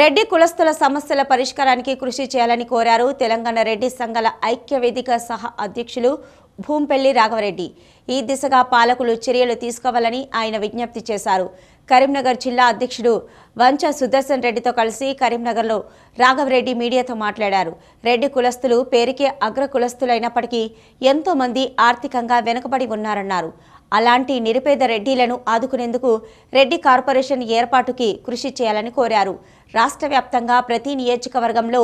రెడ్డి కులస్తుల సమస్యల పరిష్కారానికి కృషి చేయాలని కోరారు తెలంగాణ రెడ్డి సంఘాల ఐక్య వేదిక సహా అధ్యక్షులు భూంపెల్లి రాఘవరెడ్డి ఈ దిశగా పాలకులు చర్యలు తీసుకోవాలని ఆయన విజ్ఞప్తి చేశారు కరీంనగర్ జిల్లా అధ్యక్షుడు వంచ సుదర్శన్ రెడ్డితో కలిసి కరీంనగర్లో రాఘవరెడ్డి మీడియాతో మాట్లాడారు రెడ్డి కులస్తులు పేరుకే అగ్ర కులస్తులైనప్పటికీ ఎంతోమంది ఆర్థికంగా వెనుకబడి ఉన్నారన్నారు అలాంటి నిరుపేద రెడ్డిలను ఆదుకునేందుకు రెడ్డి కార్పొరేషన్ ఏర్పాటుకి కృషి చేయాలని కోరారు రాష్ట్ర వ్యాప్తంగా ప్రతి నియోజకవర్గంలో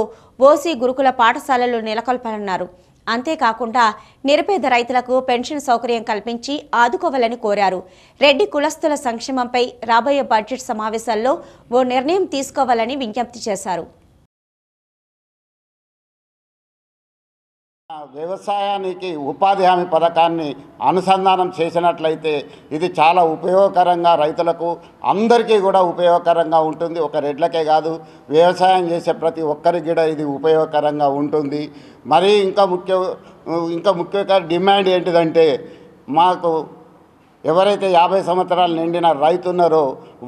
ఓసీ గురుకుల పాఠశాలలు నెలకొల్పాలన్నారు అంతేకాకుండా నిరుపేద రైతులకు పెన్షన్ సౌకర్యం కల్పించి ఆదుకోవాలని కోరారు రెడ్డి కులస్తుల సంక్షేమంపై రాబోయే బడ్జెట్ సమావేశాల్లో ఓ నిర్ణయం తీసుకోవాలని విజ్ఞప్తి చేశారు వ్యవసాయానికి ఉపాధి హామీ పథకాన్ని అనుసంధానం చేసినట్లయితే ఇది చాలా ఉపయోగకరంగా రైతులకు అందరికీ కూడా ఉపయోగకరంగా ఉంటుంది ఒక రెడ్లకే కాదు వ్యవసాయం చేసే ప్రతి ఒక్కరికి కూడా ఇది ఉపయోగకరంగా ఉంటుంది మరి ఇంకా ముఖ్య ఇంకా ముఖ్యంగా డిమాండ్ ఏంటిదంటే మాకు ఎవరైతే యాభై సంవత్సరాలు నిండిన రైతున్నారో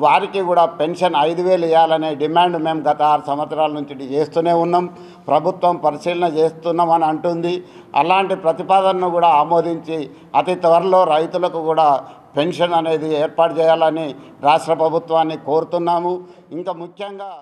వారికి కూడా పెన్షన్ ఐదు వేలు ఇవ్వాలనే డిమాండ్ మేము గత ఆరు సంవత్సరాల నుంచి చేస్తూనే ఉన్నాం ప్రభుత్వం పరిశీలన చేస్తున్నామని అంటుంది అలాంటి ప్రతిపాదనను కూడా ఆమోదించి అతి త్వరలో రైతులకు కూడా పెన్షన్ అనేది ఏర్పాటు చేయాలని రాష్ట్ర ప్రభుత్వాన్ని కోరుతున్నాము ఇంకా ముఖ్యంగా